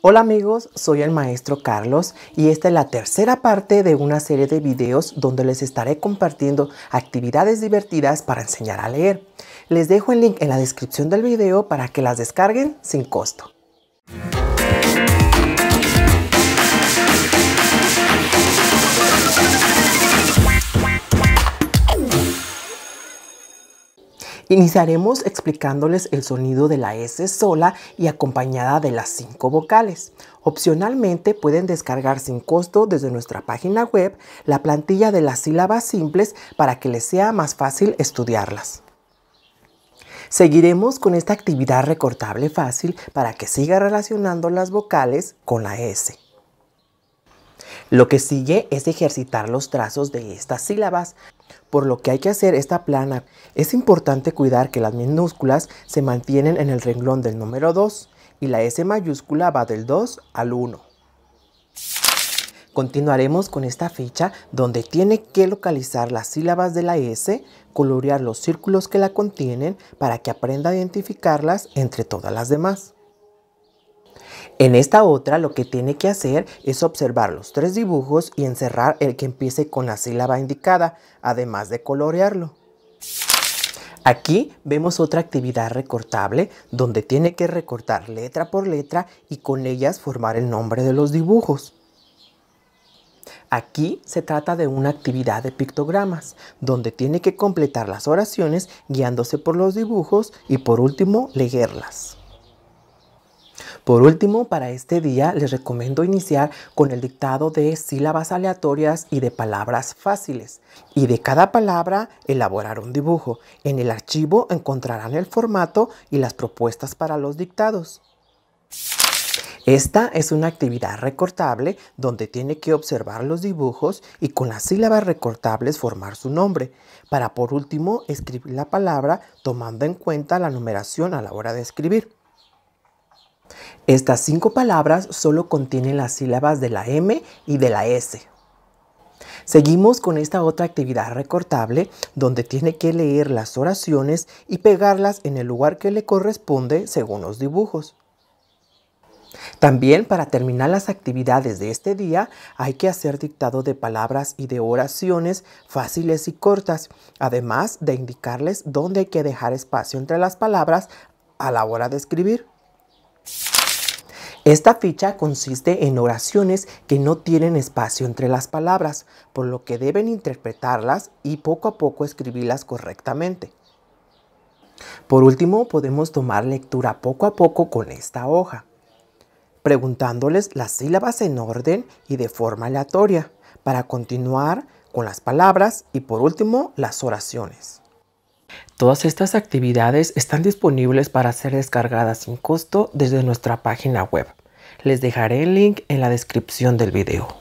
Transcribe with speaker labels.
Speaker 1: Hola amigos, soy el maestro Carlos y esta es la tercera parte de una serie de videos donde les estaré compartiendo actividades divertidas para enseñar a leer. Les dejo el link en la descripción del video para que las descarguen sin costo. Iniciaremos explicándoles el sonido de la S sola y acompañada de las cinco vocales. Opcionalmente pueden descargar sin costo desde nuestra página web la plantilla de las sílabas simples para que les sea más fácil estudiarlas. Seguiremos con esta actividad recortable fácil para que siga relacionando las vocales con la S. Lo que sigue es ejercitar los trazos de estas sílabas por lo que hay que hacer esta plana. Es importante cuidar que las minúsculas se mantienen en el renglón del número 2 y la S mayúscula va del 2 al 1. Continuaremos con esta ficha donde tiene que localizar las sílabas de la S, colorear los círculos que la contienen para que aprenda a identificarlas entre todas las demás. En esta otra lo que tiene que hacer es observar los tres dibujos y encerrar el que empiece con la sílaba indicada, además de colorearlo. Aquí vemos otra actividad recortable donde tiene que recortar letra por letra y con ellas formar el nombre de los dibujos. Aquí se trata de una actividad de pictogramas, donde tiene que completar las oraciones guiándose por los dibujos y por último leerlas. Por último, para este día les recomiendo iniciar con el dictado de sílabas aleatorias y de palabras fáciles. Y de cada palabra elaborar un dibujo. En el archivo encontrarán el formato y las propuestas para los dictados. Esta es una actividad recortable donde tiene que observar los dibujos y con las sílabas recortables formar su nombre, para por último escribir la palabra tomando en cuenta la numeración a la hora de escribir. Estas cinco palabras solo contienen las sílabas de la M y de la S. Seguimos con esta otra actividad recortable donde tiene que leer las oraciones y pegarlas en el lugar que le corresponde según los dibujos. También para terminar las actividades de este día hay que hacer dictado de palabras y de oraciones fáciles y cortas, además de indicarles dónde hay que dejar espacio entre las palabras a la hora de escribir. Esta ficha consiste en oraciones que no tienen espacio entre las palabras, por lo que deben interpretarlas y poco a poco escribirlas correctamente. Por último, podemos tomar lectura poco a poco con esta hoja, preguntándoles las sílabas en orden y de forma aleatoria, para continuar con las palabras y por último las oraciones. Todas estas actividades están disponibles para ser descargadas sin costo desde nuestra página web les dejaré el link en la descripción del video.